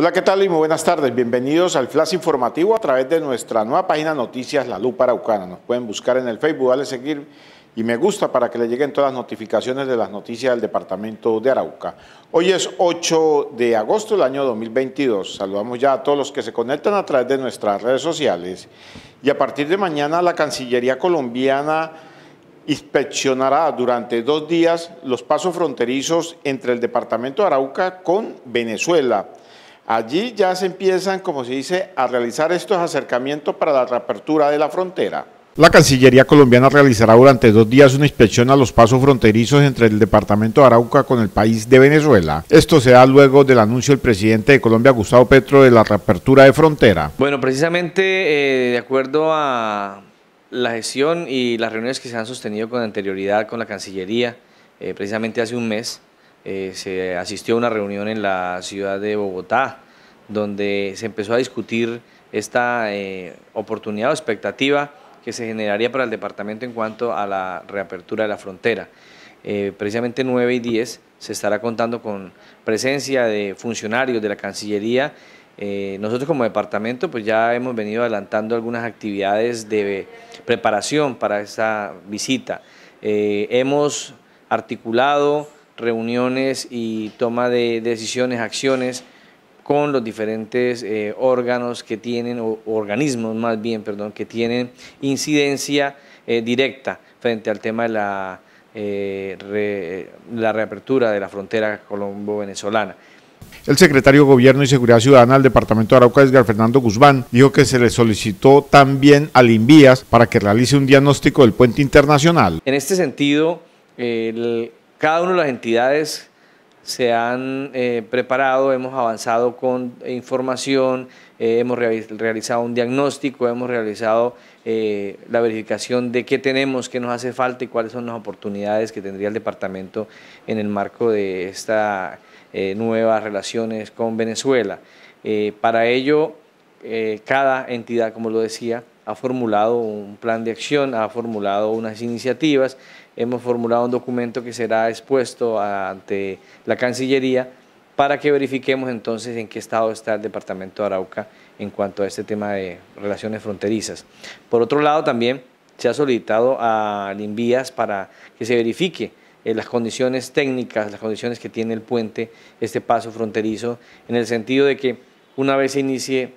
Hola, ¿qué tal? Y muy buenas tardes. Bienvenidos al Flash Informativo a través de nuestra nueva página Noticias La Lupa Araucana. Nos pueden buscar en el Facebook, dale seguir y me gusta para que le lleguen todas las notificaciones de las noticias del departamento de Arauca. Hoy es 8 de agosto del año 2022. Saludamos ya a todos los que se conectan a través de nuestras redes sociales. Y a partir de mañana la Cancillería colombiana inspeccionará durante dos días los pasos fronterizos entre el departamento de Arauca con Venezuela. Allí ya se empiezan, como se dice, a realizar estos acercamientos para la reapertura de la frontera. La Cancillería colombiana realizará durante dos días una inspección a los pasos fronterizos entre el departamento de Arauca con el país de Venezuela. Esto se da luego del anuncio del presidente de Colombia, Gustavo Petro, de la reapertura de frontera. Bueno, precisamente eh, de acuerdo a la gestión y las reuniones que se han sostenido con anterioridad con la Cancillería, eh, precisamente hace un mes, eh, se asistió a una reunión en la ciudad de Bogotá, donde se empezó a discutir esta eh, oportunidad o expectativa que se generaría para el departamento en cuanto a la reapertura de la frontera. Eh, precisamente 9 y 10 se estará contando con presencia de funcionarios de la Cancillería. nosotros como departamento pues ya hemos venido adelantando algunas actividades de preparación para esta visita. hemos articulado reuniones y toma de decisiones, acciones con los diferentes eh, órganos que tienen, o organismos más bien, perdón, que tienen incidencia eh, directa frente al tema de la, eh, la reapertura de la frontera colombo-venezolana. El secretario de Gobierno y Seguridad Ciudadana del Departamento de Arauca, Edgar Fernando Guzmán, dijo que se le solicitó también al Invías para que realice un diagnóstico del puente internacional. En este sentido, el cada una de las entidades se han eh, preparado, hemos avanzado con información, eh, hemos realizado un diagnóstico, hemos realizado eh, la verificación de qué tenemos, qué nos hace falta y cuáles son las oportunidades que tendría el departamento en el marco de estas nuevas relaciones con Venezuela. para ello, cada entidad, como lo decía, ha formulado un plan de acción, ha formulado unas iniciativas, hemos formulado un documento que será expuesto ante la Cancillería para que verifiquemos entonces en qué estado está el Departamento de Arauca en cuanto a este tema de relaciones fronterizas. Por otro lado, también se ha solicitado a Linvías para que se verifique eh, las condiciones técnicas, las condiciones que tiene el puente, este paso fronterizo, en el sentido de que una vez se inicie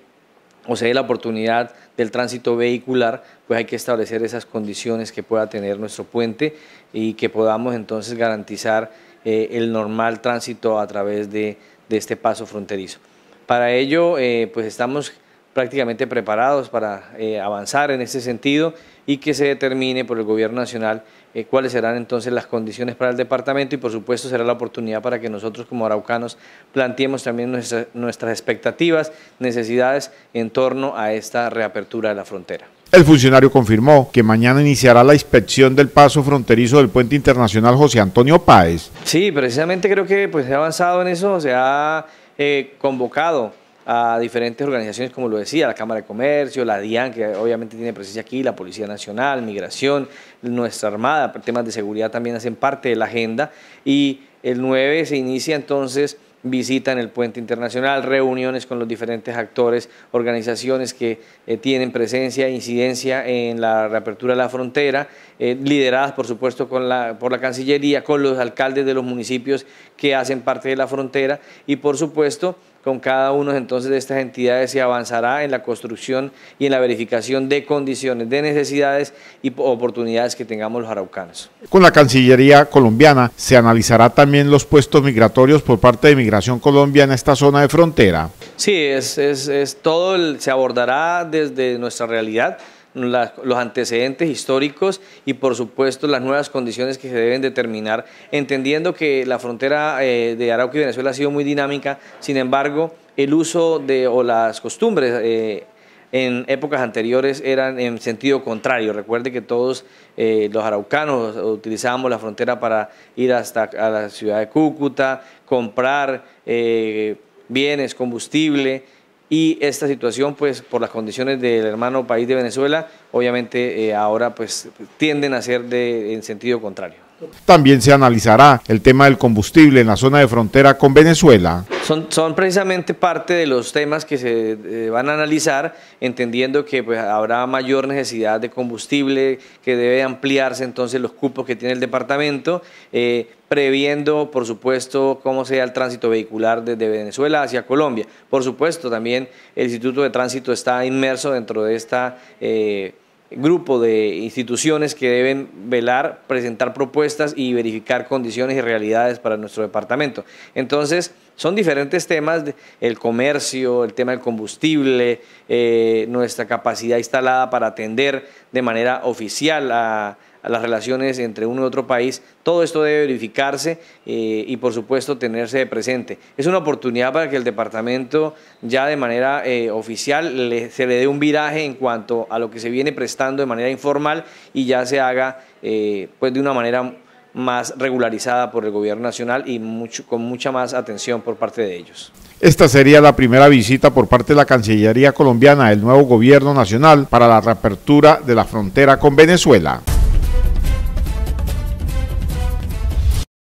o sea, la oportunidad del tránsito vehicular, pues hay que establecer esas condiciones que pueda tener nuestro puente y que podamos entonces garantizar eh, el normal tránsito a través de, este paso fronterizo. Para ello, eh, pues estamos prácticamente preparados para eh, avanzar en ese sentido y que se determine por el Gobierno Nacional eh, cuáles serán entonces las condiciones para el departamento y por supuesto será la oportunidad para que nosotros como araucanos planteemos también nuestras expectativas, necesidades en torno a esta reapertura de la frontera. El funcionario confirmó que mañana iniciará la inspección del paso fronterizo del puente internacional José Antonio Páez. Sí, precisamente creo que pues, se ha avanzado en eso, se ha eh, convocado a diferentes organizaciones, como lo decía, la Cámara de Comercio, la DIAN, que obviamente tiene presencia aquí, la Policía Nacional, Migración, nuestra Armada, temas de seguridad también hacen parte de la agenda. Y el 9 se inicia entonces visita en el puente internacional, reuniones con los diferentes actores, organizaciones que eh, tienen presencia e incidencia en la reapertura de la frontera, eh, lideradas por supuesto con la, por la Cancillería, con los alcaldes de los municipios que hacen parte de la frontera y por supuesto con cada uno entonces de estas entidades se avanzará en la construcción y en la verificación de condiciones, de necesidades y oportunidades que tengamos los araucanos. Con la Cancillería colombiana se analizará también los puestos migratorios por parte de Migración Colombia en esta zona de frontera. Sí, es, es todo, se abordará desde nuestra realidad los antecedentes históricos y por supuesto las nuevas condiciones que se deben determinar, entendiendo que la frontera eh, de Arauca y Venezuela ha sido muy dinámica, sin embargo el uso de o las costumbres eh, en épocas anteriores eran en sentido contrario. Recuerde que todos eh, los araucanos utilizábamos la frontera para ir hasta a la ciudad de Cúcuta, comprar bienes, combustible y esta situación, pues por las condiciones del hermano país de Venezuela, obviamente eh, ahora pues tienden a ser de, en sentido contrario. También se analizará el tema del combustible en la zona de frontera con Venezuela. Son, precisamente parte de los temas que se eh, van a analizar, entendiendo que pues, habrá mayor necesidad de combustible, que debe ampliarse entonces los cupos que tiene el departamento, eh, previendo, por supuesto, cómo sea el tránsito vehicular desde Venezuela hacia Colombia. Por supuesto, también el Instituto de Tránsito está inmerso dentro de esta... Eh, grupo de instituciones que deben velar, presentar propuestas y verificar condiciones y realidades para nuestro departamento. Entonces, son diferentes temas, el comercio, el tema del combustible, eh, nuestra capacidad instalada para atender de manera oficial a a las relaciones entre uno y otro país. Todo esto debe verificarse eh, y por supuesto tenerse presente. Es una oportunidad para que el departamento ya de manera eh, oficial se le dé un viraje en cuanto a lo que se viene prestando de manera informal y ya se haga eh, pues de una manera más regularizada por el gobierno nacional y mucho, con mucha más atención por parte de ellos. Esta sería la primera visita por parte de la Cancillería colombiana del nuevo gobierno nacional para la reapertura de la frontera con Venezuela.